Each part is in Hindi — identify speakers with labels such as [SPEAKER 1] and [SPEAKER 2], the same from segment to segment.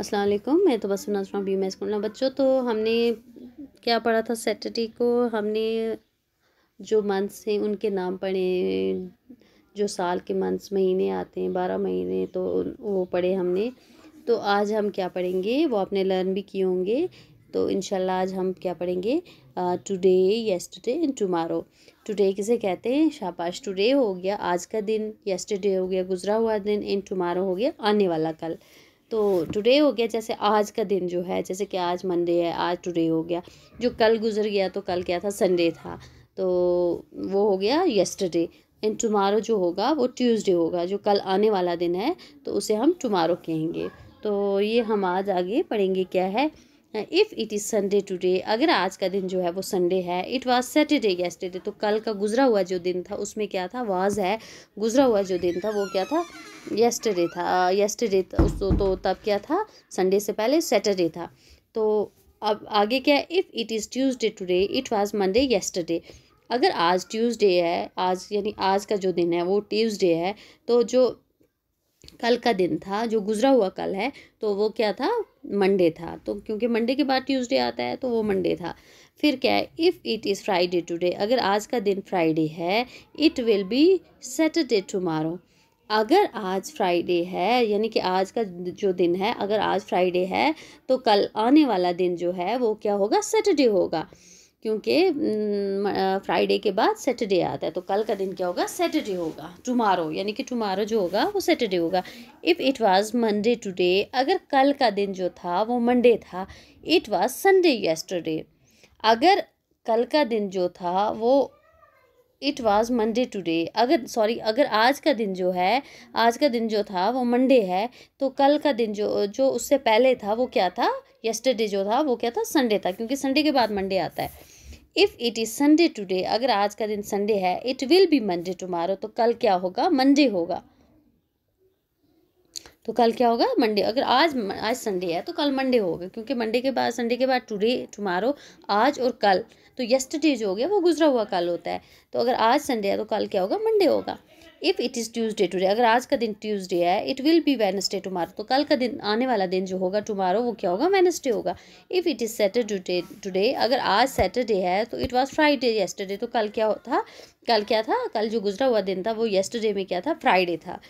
[SPEAKER 1] अस्सलाम वालेकुम मैं तो बस नजमा बी मैं स्कूल बच्चों तो हमने क्या पढ़ा था सैटरडे को हमने जो मंथ्स हैं उनके नाम पढ़े जो साल के मंथ्स महीने आते हैं बारह महीने तो वो पढ़े हमने तो आज हम क्या पढ़ेंगे वो आपने लर्न भी किए होंगे तो इनशाला आज हम क्या पढ़ेंगे today yesterday and tomorrow today किसे कहते हैं शाबाश टुडे हो गया आज का दिन येस्टडे हो गया गुजरा हुआ दिन एंड टुमारो हो गया आने वाला कल तो टुडे हो गया जैसे आज का दिन जो है जैसे कि आज मंडे है आज टुडे हो गया जो कल गुजर गया तो कल क्या था संडे था तो वो हो गया यस्टरडे एंड टुमारो जो होगा वो ट्यूसडे होगा जो कल आने वाला दिन है तो उसे हम टुमारो कहेंगे तो ये हम आज आगे पढ़ेंगे क्या है if it is Sunday today अगर आज का दिन जो है वो संडे है इट वाज सैटरडे येस्टरडे तो कल का गुजरा हुआ जो दिन था उसमें क्या था वाज है गुजरा हुआ जो दिन था वो क्या था येस्टरडे था येस्टरडे तो, तो तब क्या था संडे से पहले सैटरडे था तो अब आगे क्या है if it is Tuesday today it was Monday yesterday अगर आज ट्यूसडे है आज यानी आज का जो दिन है वो ट्यूसडे है तो जो कल का दिन था जो गुज़रा हुआ कल है तो वो क्या था मंडे था तो क्योंकि मंडे के बाद ट्यूसडे आता है तो वो मंडे था फिर क्या है if it is Friday today अगर आज का दिन फ्राइडे है it will be Saturday tomorrow अगर आज फ्राइडे है यानी कि आज का जो दिन है अगर आज फ्राइडे है तो कल आने वाला दिन जो है वो क्या होगा सैटरडे होगा क्योंकि फ्राइडे के बाद सैटरडे आता है तो कल का दिन क्या होगा सैटरडे होगा टुमारो यानी कि टुमारो जो होगा वो सैटरडे होगा if it was Monday today अगर कल का दिन जो था वो मंडे था इट वाज संडे येस्टरडे अगर कल का दिन जो था वो इट वाज मंडे टुडे अगर सॉरी अगर आज का दिन जो है आज का दिन जो था वो मंडे है तो कल का दिन जो जो उससे पहले था वो क्या था येस्टरडे जो था वो क्या था संडे था क्योंकि संडे के बाद मंडे आता है if it is Sunday today अगर आज का दिन संडे है it will be Monday tomorrow तो कल क्या होगा मंडे होगा तो कल क्या होगा मंडे अगर आज आज संडे है तो कल मंडे होगा क्योंकि मंडे के बाद संडे के बाद टुडे टुमारो आज और कल तो यस्टरडे जो हो गया वो गुजरा हुआ कल होता है तो अगर आज संडे है तो कल क्या होगा मंडे होगा if it is Tuesday today अगर आज का दिन ट्यूज़डे है it will be Wednesday tomorrow तो कल का दिन आने वाला दिन जो होगा टुमारो वो क्या होगा वेनसडे होगा if it is Saturday today अगर आज सैटरडे है तो इट वॉज फ्राइडे येस्टरडे तो कल क्या था कल क्या था कल जो गुजरा हुआ दिन था वो येस्टरडे में क्या था फ्राइडे था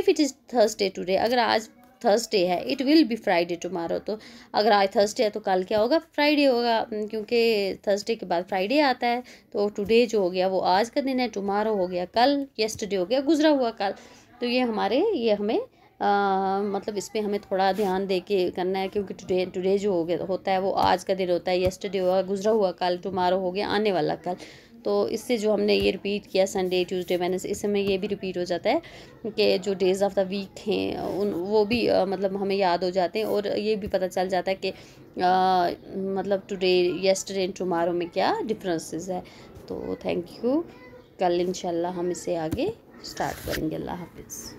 [SPEAKER 1] if it is Thursday today अगर आज थर्सडे है it will be Friday tomorrow तो अगर आज थर्सडे है तो कल क्या होगा फ्राइडे होगा क्योंकि थर्सडे के बाद फ्राइडे आता है तो टुडे जो हो गया वो आज का दिन है टुमारो हो गया कल येस्टडे हो गया गुजरा हुआ कल तो ये हमारे ये हमें आ, मतलब पर हमें थोड़ा ध्यान दे के करना है क्योंकि टुडे टुडे जो हो गया होता है वो आज का दिन होता है येस्टडे हुआ गुजरा हुआ कल टुमारो हो गया आने वाला कल तो इससे जो हमने ये रिपीट किया संडे ट्यूसडे वेनसडे इस समय ये भी रिपीट हो जाता है कि जो डेज़ ऑफ द वीक हैं उन वो भी आ, मतलब हमें याद हो जाते हैं और ये भी पता चल जाता है कि आ, मतलब टुडे येस्टरडे एंड टमारो में क्या डिफरेंसेस है तो थैंक यू कल इंशाल्लाह हम इसे आगे स्टार्ट करेंगे अल्लाह हाफिज़